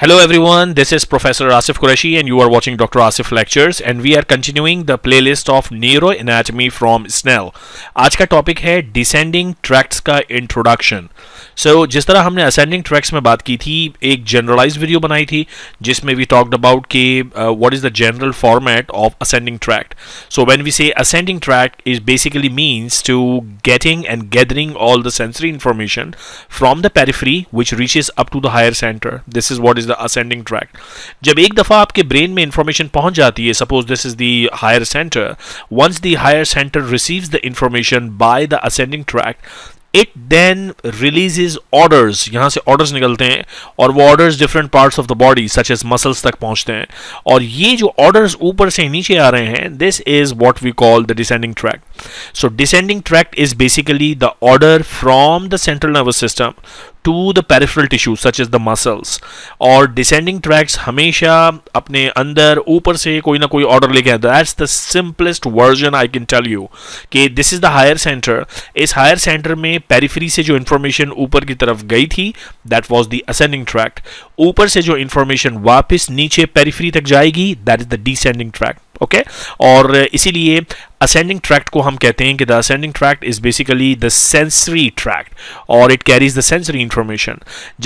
Hello everyone, this is Professor Asif Qureshi and you are watching Dr. Asif Lectures and we are continuing the playlist of Neuroanatomy from Snell. Today's topic is Descending Tracts Introduction. So, just we talked Ascending Tracts, we made a generalized video in which we talked about uh, what is the general format of Ascending Tract. So, when we say Ascending Tract, it basically means to getting and gathering all the sensory information from the periphery which reaches up to the higher center. This is what is the ascending track जब एक दफ़ा आपके brain में information पहुंच जाती है suppose this is the higher centre once the higher centre receives the information by the ascending track it then releases orders यहां से ऑर्डर्स निकलते हैं और वो orders different part of the body such as muscles तक पहुंचते हैं और ये जो ऑर्डर्स ऊपर से नीचे आ रहे हैं this is what we call the descending track so descending track is basically the order from the central nervous system to the peripheral tissue such is the muscles और डिसेंडिंग ट्रैक्स हमेशा अपने अंदर ऊपर से कोई ना कोई ऑर्डर लेके आता that's the simplest version I can tell you कि this is the higher centre इस हायर सेंटर में पेरीफ्री से जो इन्फॉर्मेशन ऊपर की तरफ गई थी that was the ascending track ऊपर से जो इंफॉर्मेशन वापस नीचे पेरीफ्री तक जाएगी that is the descending tract okay और इसीलिए असेंडिंग ट्रैक्ट को हम कहते हैं कि the ascending tract is basically the sensory tract और it carries the sensory information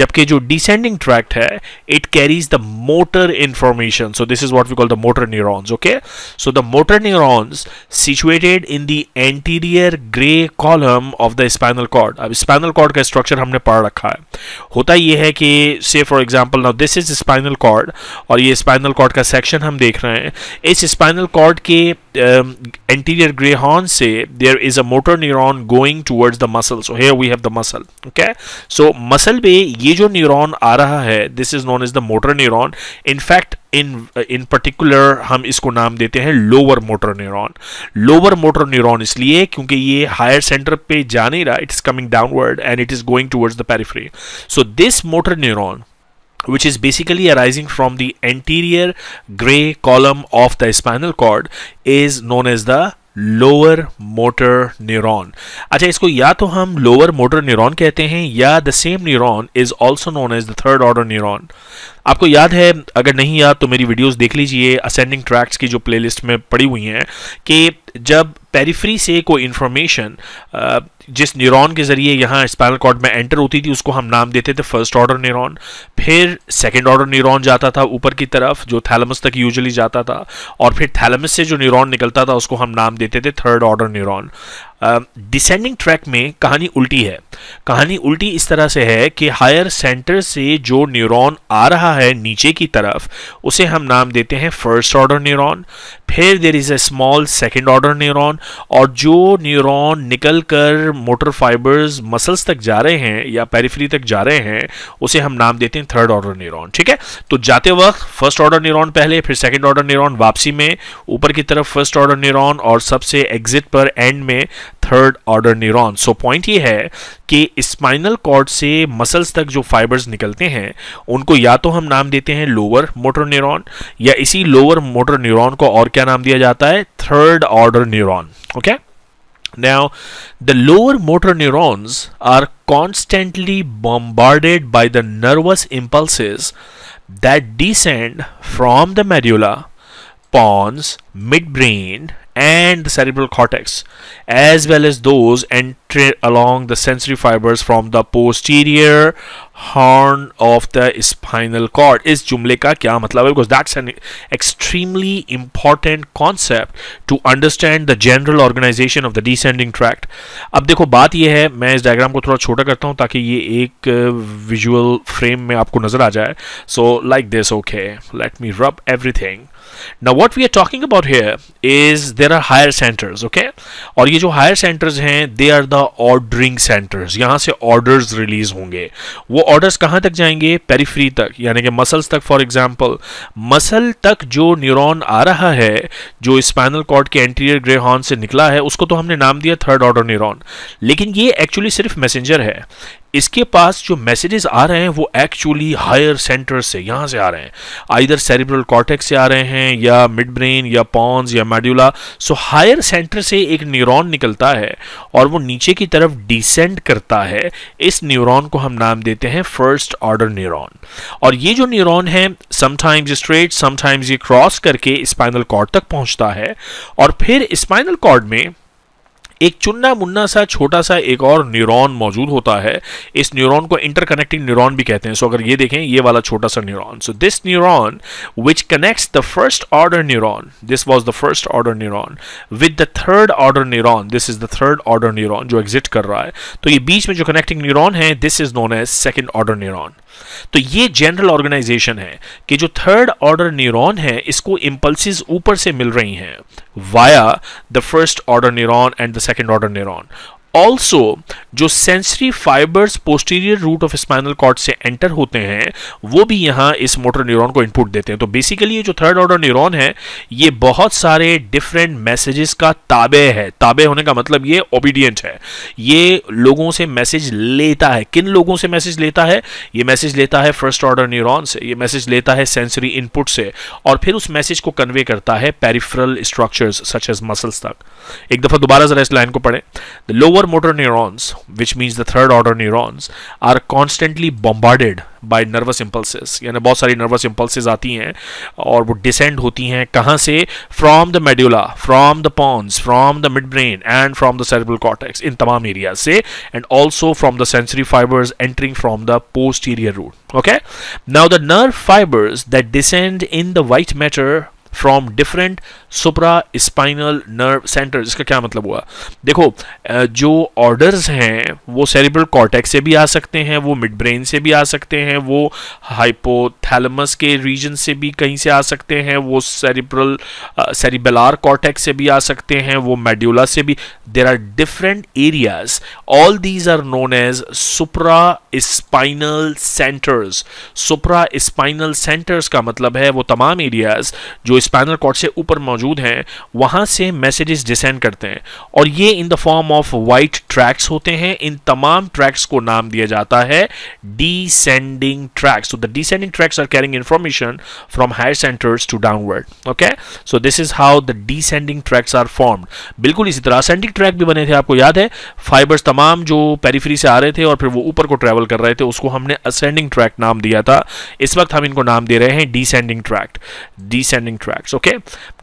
जबकि जो डिसेंडिंग ट्रैक्ट है it carries the motor information so this is what we call the motor neurons okay so the motor neurons situated in the anterior grey column of the spinal cord अब spinal cord का structure हमने पढ़ रखा है होता यह है कि say for example example now this is spinal cord और ये स्पाइनल कॉर्ड का सेक्शन हम देख रहे हैं इस स्पाइनल कॉर्ड के एंटीरियर um, ग्रेहॉन से there is a motor neuron going towards the muscle so here we have the muscle okay so muscle पे ये जो न्यूरॉन आ रहा है this is known as the motor neuron in fact in in particular हम इसको नाम देते हैं lower motor neuron lower motor neuron इसलिए क्योंकि ये हायर सेंटर पे जा नहीं रहा it is coming downward and it is going towards the periphery so this motor neuron which is basically arising from the anterior gray column of the spinal cord is known as the lower motor neuron अच्छा इसको या तो हम lower motor neuron कहते हैं या the same neuron is also known as the third order neuron आपको याद है अगर नहीं याद तो मेरी वीडियोस देख लीजिए असेंडिंग ट्रैक्स की जो प्लेलिस्ट में पड़ी हुई हैं कि जब पेरीफ्री से कोई इन्फॉर्मेशन जिस न्यूरॉन के ज़रिए यहाँ स्पाइनल कॉर्ड में एंटर होती थी उसको हम नाम देते थे फर्स्ट ऑर्डर न्यूरॉन फिर सेकंड ऑर्डर न्यूरॉन जाता था ऊपर की तरफ जो थैलमस तक यूजुअली जाता था और फिर थैलमस से जो न्यूरॉन निकलता था उसको हम नाम देते थे third order neuron descending track में कहानी उल्टी है कहानी उल्टी इस तरह से है कि हायर सेंटर से जो न्यूरॉन आ रहा है नीचे की तरफ उसे हम नाम देते हैं फर्स्ट ऑर्डर न्यूरॉन फिर there is a small second order neuron और जो न्यूरॉन निकल कर मोटर फाइबर्स मसल्स तक जा रहे हैं या पेरीफ्री तक जा रहे हैं उसे हम नाम देते हैं थर्ड ऑर्डर न्यूरॉन ठीक है तो जाते वक्त फर्स्ट ऑर्डर न्यूरॉन पहले फिर सेकेंड ऑर्डर न्यूरॉन वापसी में ऊपर की तरफ फर्स्ट ऑर्डर न्यूरॉन और सबसे एग्जिट पर एंड में third order neuron so point ये है कि स्पाइनल कॉर्ड से मसल्स तक जो फाइबर्स निकलते हैं उनको या तो हम नाम देते हैं लोअर मोटर न्यूरॉन या इसी लोअर मोटर न्यूरॉन को और क्या नाम दिया जाता है third order neuron okay the lower motor motor are constantly bombarded by the nervous nervous that descend from the medulla pons midbrain and the cerebral cortex as well as those and straight along the sensory fibers from the posterior horn of the spinal cord is jumle ka kya matlab hai because that's an extremely important concept to understand the general organization of the descending tract ab dekho baat ye hai main is diagram ko thoda छोटा karta hu taki ye ek visual frame mein aapko nazar aa jaye so like this okay let me rub everything now what we are talking about here is there are higher centers okay और ये जो higher centers हैं they are the ordering centres यहाँ से orders release होंगे वो orders कहाँ तक जाएंगे पेरीफ्री तक यानी कि मसल्स तक फॉर एग्जांपल मसल तक जो न्यूरॉन आ रहा है जो स्पाइनल कॉर्ड के एंटीरियर ग्रे हॉर्न से निकला है उसको तो हमने नाम दिया थर्ड ऑर्डर न्यूरॉन लेकिन ये एक्चुअली सिर्फ मैसेंजर है इसके पास जो मैसेजेस आ रहे हैं वो एक्चुअली हायर सेंटर से यहाँ से आ रहे हैं आइधर सेरिब्रल कॉर्टेक्स से आ रहे हैं या मिड ब्रेन या पॉन्स या मेड्यूला सो हायर सेंटर से एक न्यूरॉन निकलता है और वो नीचे की तरफ डिसेंड करता है इस न्यूरॉन को हम नाम देते हैं फर्स्ट ऑर्डर न्यूरॉन और ये जो न्यूरॉन है समटाइम्स स्ट्रेट समटाइम्स ये क्रॉस करके स्पाइनल कॉर्ड तक पहुंचता है और फिर स्पाइनल कॉर्ड में एक चुन्ना मुन्ना सा छोटा सा एक और न्यूरॉन मौजूद होता है इस न्यूरॉन को इंटरकनेक्टिंग न्यूरॉन भी कहते हैं सो so, अगर ये देखें ये वाला छोटा सा neuron so this neuron which connects the first order neuron this was the first order neuron with the third order neuron this is the third order neuron जो एग्जिट कर रहा है तो ये बीच में जो कनेक्टिंग न्यूरॉन है this is known as second order neuron तो ये जनरल ऑर्गेनाइजेशन है कि जो थर्ड ऑर्डर न्यूरॉन है इसको इम्पल्सिस ऊपर से मिल रही हैं via the first order neuron and the second order neuron also जो sensory fibres posterior root of spinal cord से एंटर होते हैं वो भी यहां इस मोटर न्यूरॉन को इनपुट देते हैं तो बेसिकली ये जो थर्ड ऑर्डर न्यूरॉन है ये बहुत सारे डिफरेंट मैसेजेस का ताबे है ताबे होने का मतलब ये ओबीडियंट है ये लोगों से मैसेज लेता है किन लोगों से मैसेज लेता है ये मैसेज लेता है फर्स्ट ऑर्डर न्यूरोन से ये मैसेज लेता है सेंसरी इनपुट से और फिर उस मैसेज को कन्वे करता है peripheral structures such as muscles तक एक दफा दोबारा जरा इस लाइन को पढ़े the lower lower motor neurons, which means the third order neurons, are constantly bombarded by nervous impulses यानी बहुत सारी nervous impulses आती हैं और वो descend होती हैं कहाँ से from the medulla, from the pons, from the midbrain and from the cerebral cortex इन तमाम areas से and also from the sensory fibers entering from the posterior root. Okay? Now the nerve fibers that descend in the white matter from different supraspinal nerve centre इसका क्या मतलब हुआ देखो जो orders हैं वो सेरिब्रल कॉर्टेक्स से भी आ सकते हैं वो मिड ब्रेन से भी आ सकते हैं वो हाइपोथैलमस के रीजन से भी कहीं से आ सकते हैं वो सेरिब्रल सेरिबलार कॉर्टेक्स से भी आ सकते हैं वो मेड्यूला से भी there are different areas all these are known as supraspinal centres supraspinal centres का मतलब है वो तमाम एरियाज जो स्पाइनल कॉर्ड से ऊपर मौजूद हैं वहाँ से मैसेजेस डिसेंड करते हैं और ये in the form of white tracts होते हैं इन तमाम ट्रैक्स को नाम दिया जाता है डिसेंडिंग ट्रैक्स तो the descending tracts are carrying information from higher centres to downward okay so this is how the descending tracts are form बिल्कुल इसी तरह असेंडिंग ट्रैक भी बने थे आपको याद है फाइबर्स तमाम जो पेरीफ्री से आ रहे थे और फिर वो ऊपर को ट्रेवल कर रहे थे उसको हमने असेंडिंग ट्रैक नाम दिया था इस वक्त हम इनको नाम दे रहे हैं descending tract descending tract tracts okay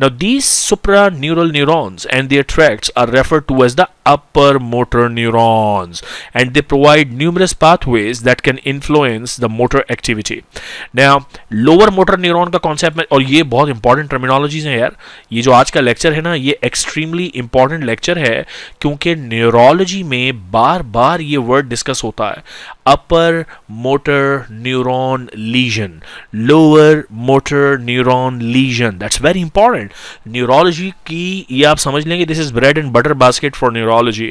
now these supraneural neurons and their tracts are referred to as the upper motor neurons and they provide numerous pathways that can influence the motor activity now lower motor neuron का concept में और ये बहुत important terminologies हैं यार ये जो आज का lecture है ना ये extremely important lecture है क्योंकि neurology में बार बार ये word discuss होता है upper motor neuron lesion, lower motor neuron lesion. That's very important. Neurology की ये आप समझ लेंगे this is bread and butter basket for neurology.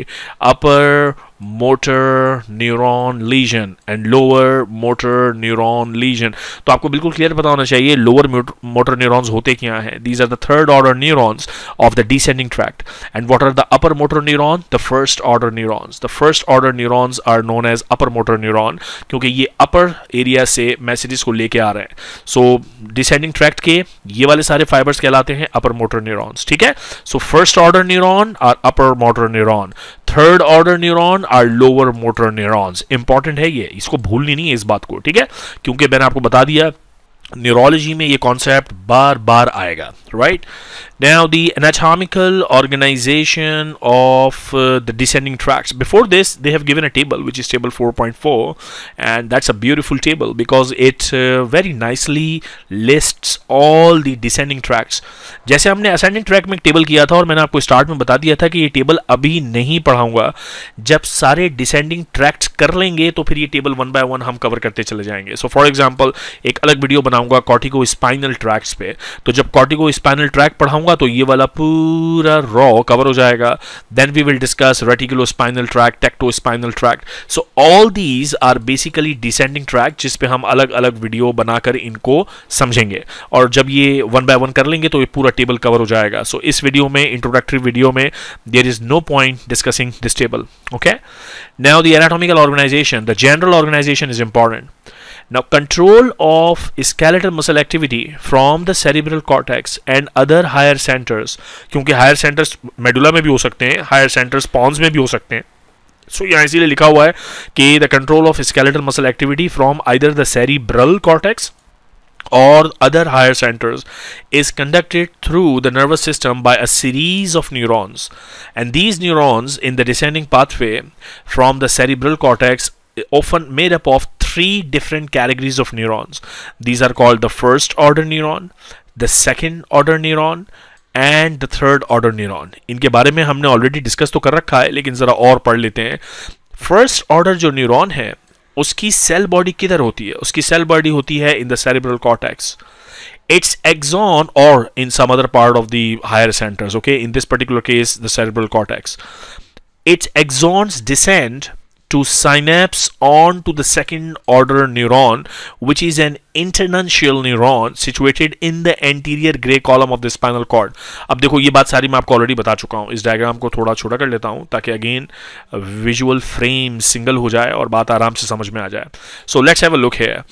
Upper motor neuron lesion and lower motor neuron lesion तो आपको बिल्कुल क्लियर पता होना चाहिए लोअर मोटर न्यूरॉन्स होते क्या हैं these are the third order neurons of the descending tract and what are the upper motor neuron the first order neurons the first order neurons are known as upper motor neuron क्योंकि ये upper area से messages को लेके आ रहे हैं सो descending tract के ये वाले सारे फाइबर्स कहलाते हैं अपर मोटर न्यूरॉन्स ठीक है सो फर्स्ट ऑर्डर न्यूरॉन और upper motor neuron third order neuron are lower motor neurons important है ये इसको भूलनी नहीं है इस बात को ठीक है क्योंकि मैंने आपको बता दिया न्यूरोलॉजी में ये कॉन्सेप्ट बार बार आएगा right Now the anatomical organization of uh, the descending tracts. Before this they have given a table which is table 4.4 and that's a beautiful table because it uh, very nicely lists all the descending tracts. जैसे हमने ascending track में एक table किया था और मैंने आपको start में बता दिया था कि ये table अभी नहीं पढ़ाऊंगा जब सारे descending tracts कर लेंगे तो फिर ये table one by one हम cover करते चले जाएंगे So, for example, एक अलग video बनाऊंगा cortico spinal tracts पे तो जब cortico spinal tract पढ़ाऊंगा करूंगा तो ये वाला पूरा रॉ कवर हो जाएगा then we will discuss reticulospinal tract tectospinal tract so all these are basically descending tract जिसपे हम अलग अलग वीडियो बनाकर इनको समझेंगे और जब ये वन बाय वन कर लेंगे तो ये पूरा टेबल कवर हो जाएगा सो so, इस वीडियो में इंट्रोडक्टरी वीडियो में there is no point discussing this table okay now the anatomical organisation the general organisation is important Now, control of skeletal muscle activity from the cerebral cortex and other higher centers, क्योंकि higher centers medulla में भी हो सकते हैं higher centers pons में भी हो सकते हैं सो so, यहाँ इसीलिए लिखा हुआ है कि the control of skeletal muscle activity from either the cerebral cortex or other higher centers is conducted through the nervous system by a series of neurons and these neurons in the descending pathway from the cerebral cortex often made up of three different categories of neurons. These are called the first order neuron, the second order neuron, and the third order neuron इनके बारे में हमने already discuss तो कर रखा है लेकिन ज़रा और पढ़ लेते हैं फर्स्ट ऑर्डर जो न्यूरॉन है उसकी सेल बॉडी किधर होती है उसकी सेल बॉडी होती है in the cerebral cortex its axon or in some other part of the higher centers okay in this particular case the cerebral cortex its axons descend to synapse on to the second order neuron which is an internantial neuron situated in the anterior gray column of the spinal cord अब देखो ये बात सारी मैं आपको already बता चुका हूँ इस डायग्राम को थोड़ा छोटा कर लेता हूँ ताकि अगेन विजुअल फ्रेम सिंगल हो जाए और बात आराम से समझ में आ जाए so let's have a look here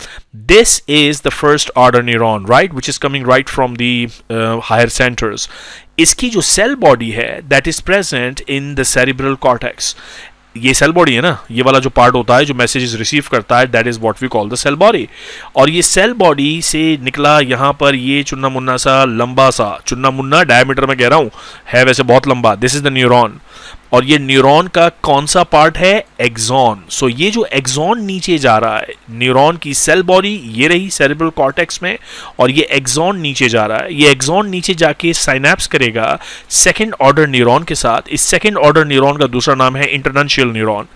this is the first order neuron right which is coming right from the higher centres इसकी जो सेल बॉडी है that is present in the cerebral cortex ये सेल बॉडी है ना ये वाला जो part होता है जो मैसेजेस रिसीव करता है that is what we call the cell body और ये सेल बॉडी से निकला यहाँ पर ये चुन्ना मुन्ना सा लंबा सा चुन्ना मुन्ना डायमीटर में कह रहा हूँ है वैसे बहुत लंबा दिस इज़ द न्यूरॉन और ये न्यूरॉन का कौन सा पार्ट है एक्सॉन सो ये जो एक्सॉन नीचे जा रहा है न्यूरॉन की सेल बॉडी ये रही सेरेब्रल कॉर्टेक्स में और ये एक्सॉन नीचे जा रहा है ये एक्सॉन नीचे जाके साइनेप्स करेगा सेकेंड ऑर्डर न्यूरॉन के साथ इस सेकेंड ऑर्डर न्यूरॉन का दूसरा नाम है इंटरनशियल न्यूरॉन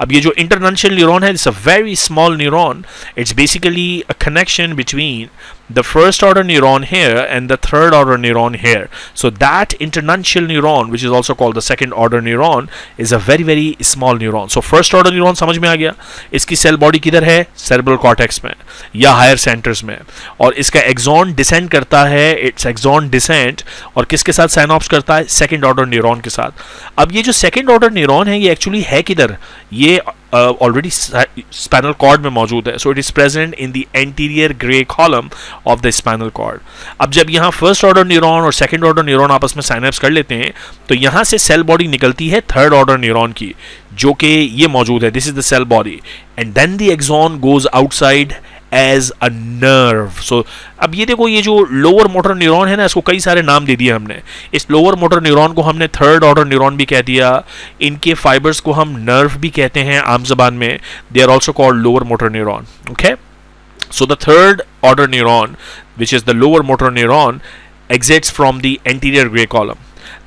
अब ये जो इंटरनेशनल न्यूरोन है it's a very small neuron it's basically a connection between the first order neuron here and the third order neuron here so that internuncial neuron which is also called the second order neuron is a very very small neuron so first order neuron समझ में आ गया इसकी cell body किधर है cerebral cortex में या higher centres में और इसका एग्जॉन डिसेंड करता है इट्स एग्जॉन डिसेंट और किसके साथ साइनऑप्स करता है सेकेंड ऑर्डर न्यूरोन के साथ अब ये जो सेकेंड ऑर्डर न्यूरोन है ये एक्चुअली है किधर ये ऑलरेडी स्पैनल कॉर्ड में मौजूद है so it is present in the anterior grey column of the spinal cord अब जब यहाँ फर्स्ट ऑर्डर न्यूरॉन और सेकंड ऑर्डर न्यूरॉन आपस में साइनअप्स कर लेते हैं तो यहाँ से सेल बॉडी निकलती है थर्ड ऑर्डर न्यूरॉन की जो कि ये मौजूद है this is the cell body and then the axon goes outside as a nerve so अब ये देखो ये जो लोअर मोटर न्यूरॉन है ना इसको कई सारे नाम दे दिए हमने इस लोअर मोटर न्यूरॉन को हमने थर्ड ऑर्डर न्यूरॉन भी कह दिया इनके फाइबर्स को हम नर्व भी कहते हैं आम जबान में they are also called lower motor neuron okay so the third order neuron which is the lower motor neuron exits from the anterior grey column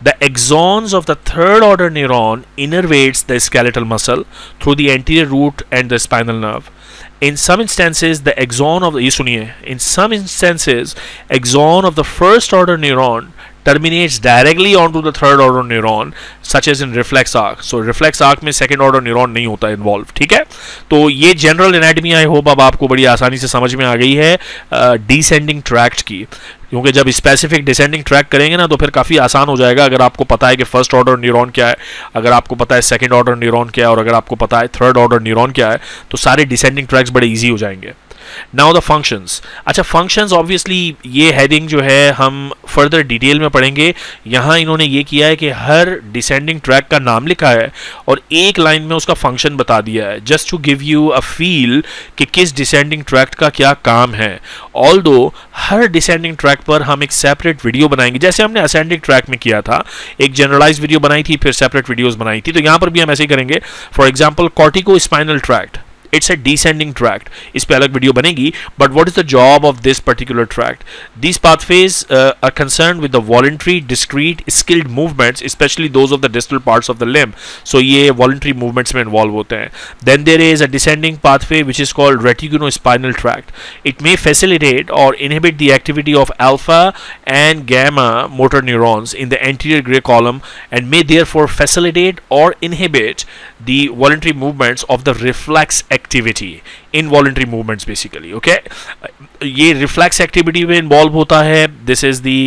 The axons of the third order neuron innervates the skeletal muscle through the anterior root and the spinal nerve. In some instances, the axon of the, in some instances, axon of the first order neuron terminates directly onto the third order neuron such as in reflex arc so reflex arc में second order neuron नहीं होता involved ठीक है तो ये general anatomy I hope अब आपको बड़ी आसानी से समझ में आ गई है descending tract की क्योंकि जब स्पेसिफिक डिसेंडिंग ट्रैक करेंगे ना तो फिर काफ़ी आसान हो जाएगा अगर आपको पता है कि फर्स्ट ऑर्डर न्यूरॉन क्या है अगर आपको पता है सेकंड ऑर्डर न्यूरॉन क्या है और अगर आपको पता है थर्ड ऑर्डर न्यूरॉन क्या है तो सारे डिसेंडिंग ट्रैक्स बड़े ईजी हो जाएंगे नाउ द फंक्शंस अच्छा फंक्शंस ऑब्वियसली ये हेडिंग जो है हम फर्दर डिटेल में पढ़ेंगे यहाँ इन्होंने ये किया है कि हर डिसेंडिंग ट्रैक का नाम लिखा है और एक लाइन में उसका फंक्शन बता दिया है just to give you a feel कि किस डिसेंडिंग ट्रैक का क्या काम है ऑल हर डिसेंडिंग ट्रैक पर हम एक सेपरेट वीडियो बनाएंगे जैसे हमने असेंडिंग ट्रैक में किया था एक जनरलाइज वीडियो बनाई थी फिर सेपरेट वीडियोज बनाई थी तो यहाँ पर भी हम ऐसे ही करेंगे for example corticospinal tract it's a descending tract is pe video banegi but what is the job of this particular tract these pathways uh, are concerned with the voluntary discrete skilled movements especially those of the distal parts of the limb so ye voluntary movements mein involve hote then there is a descending pathway which is called reticulospinal tract it may facilitate or inhibit the activity of alpha and gamma motor neurons in the anterior gray column and may therefore facilitate or inhibit the voluntary movements of the reflex activity involuntary movements basically okay ये reflex activity में involve होता है this is the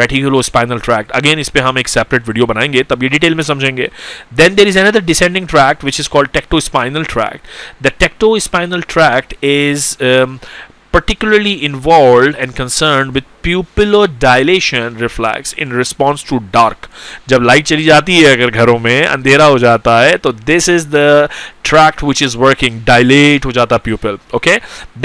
reticulospinal tract again इस पर हम एक separate video बनाएंगे तब ये डिटेल में समझेंगे then there is another descending tract which is called tectospinal tract the tectospinal tract is particularly involved and concerned with pupillary dilation reflex in response to dark जब light चली जाती है अगर घरों में अंधेरा हो जाता है तो this is the tract which is working dilate ho jata pupil okay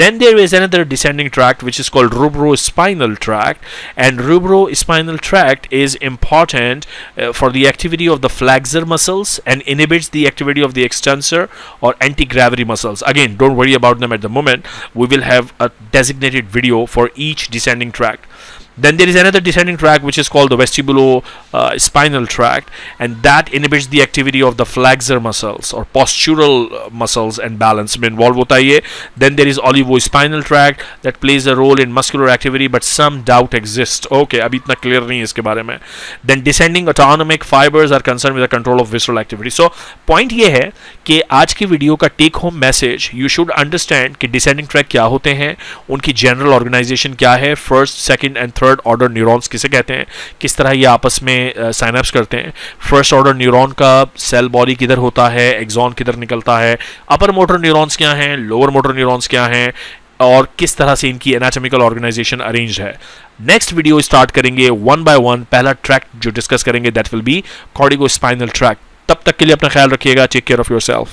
then there is another descending tract which is called rubrospinal tract and rubrospinal tract is important uh, for the activity of the flexor muscles and inhibits the activity of the extensor or anti-gravity muscles again don't worry about them at the moment we will have a designated video for each descending tract Then there is another descending tract which is called the vestibulo uh, spinal tract and that inhibits the activity of the flexor muscles or postural muscles and balance mein involve hota hai Then there is olivo spinal tract that plays a role in muscular activity but some doubt exists. Okay, abhi itna clear nahi hai iske bare mein Then descending autonomic fibers are concerned with the control of visceral activity. So point ye hai ki aaj ki video ka take home message you should understand ki descending tract kya hote hain unki general organization kya hai first second and third third order neurons किसे कहते हैं किस तरह ये आपस में synapse करते हैं फर्स्ट ऑर्डर न्यूरॉन का सेल बॉडी किधर होता है एग्जॉन किधर निकलता है अपर मोटर न्यूरॉन्स क्या हैं लोअर मोटर न्यूरॉन्स क्या हैं और किस तरह से इनकी एनाटॉमिकल ऑर्गेनाइजेशन अरेंज है नेक्स्ट वीडियो स्टार्ट करेंगे वन बाय वन पहला ट्रैक जो डिस्कस करेंगे that will be corticospinal tract तब तक के लिए अपना ख्याल रखिएगा टेक केयर ऑफ योर